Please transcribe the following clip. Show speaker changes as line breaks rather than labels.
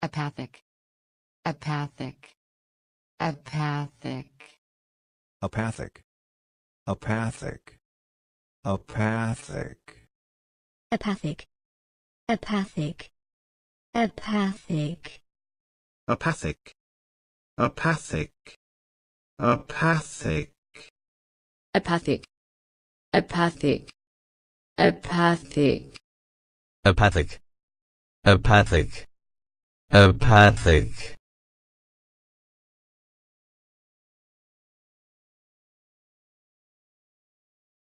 apathic apathic apathic apathic apathic apathic apathic apathic apathic apathic apathic apathic apathic apathic apathic apathic apathic Apathic